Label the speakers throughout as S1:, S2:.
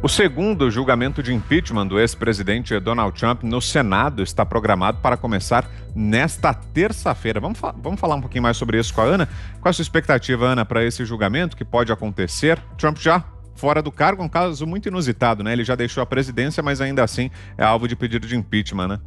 S1: O segundo julgamento de impeachment do ex-presidente Donald Trump no Senado está programado para começar nesta terça-feira. Vamos, fa vamos falar um pouquinho mais sobre isso com a Ana. Qual a sua expectativa, Ana, para esse julgamento que pode acontecer? Trump já fora do cargo, um caso muito inusitado, né? Ele já deixou a presidência, mas ainda assim é alvo de pedido de impeachment, né?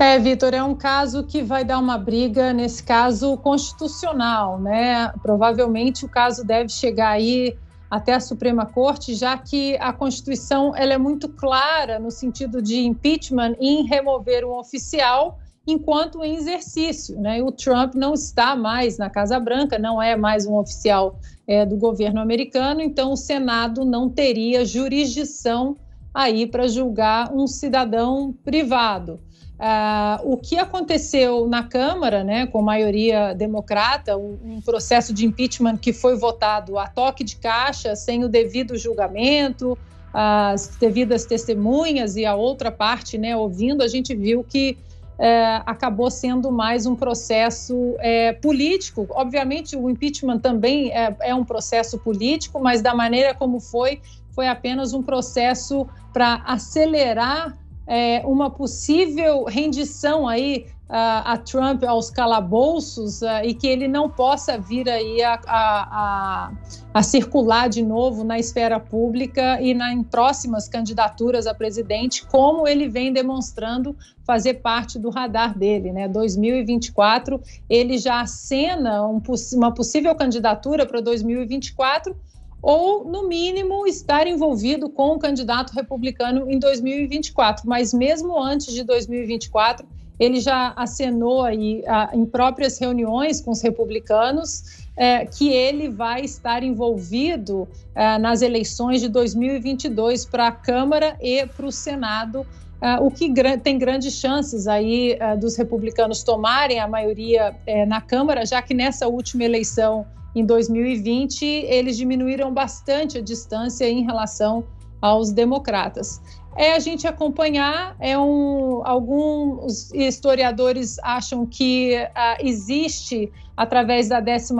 S2: É, Vitor, é um caso que vai dar uma briga, nesse caso, constitucional, né? Provavelmente o caso deve chegar aí até a Suprema Corte, já que a Constituição ela é muito clara no sentido de impeachment em remover um oficial enquanto em exercício. Né? O Trump não está mais na Casa Branca, não é mais um oficial é, do governo americano, então o Senado não teria jurisdição aí para julgar um cidadão privado. Uh, o que aconteceu na Câmara, né, com maioria democrata, um, um, processo de impeachment que foi votado a toque de caixa, sem o devido julgamento, as devidas testemunhas e a outra parte né, ouvindo, a gente viu que uh, acabou sendo mais um processo uh, político. Obviamente, o impeachment também é, é um processo político, mas da maneira como foi, foi apenas um processo para acelerar é, uma possível rendição aí a, a Trump aos calabouços é, e que ele não possa vir aí a, a, a, circular de novo na esfera pública e na, em próximas candidaturas a presidente, como ele vem demonstrando fazer parte do radar dele. Né? 2024, ele já acena um, uma possível candidatura para 2024 ou, no mínimo, estar envolvido com o candidato republicano em 2024. Mas mesmo antes de 2024, ele já acenou aí a, em próprias reuniões com os republicanos é, que ele vai estar envolvido é, nas eleições de 2022 para a Câmara e para o Senado ah, o que tem grandes chances aí ah, dos republicanos tomarem a maioria eh, na Câmara, já que nessa última eleição, em 2020, eles diminuíram bastante a distância em relação aos democratas. É a gente acompanhar, é um, alguns historiadores acham que ah, existe, através da 14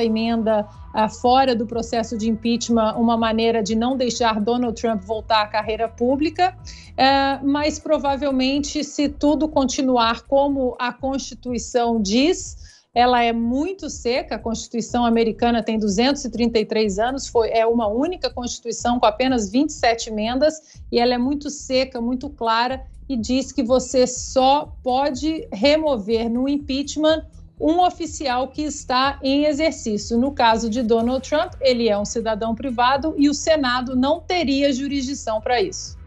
S2: emenda ah, fora do processo de impeachment, uma maneira de não deixar Donald Trump voltar à carreira pública, eh, mas provavelmente, se tudo continuar como a Constituição diz, ela é muito seca. A Constituição americana tem 233 anos, foi, é uma única Constituição com apenas 27 emendas, e ela é muito seca, muito clara, e diz que você só pode remover no impeachment um oficial que está em exercício. No caso de Donald Trump, ele é um cidadão privado e o Senado não teria jurisdição para isso.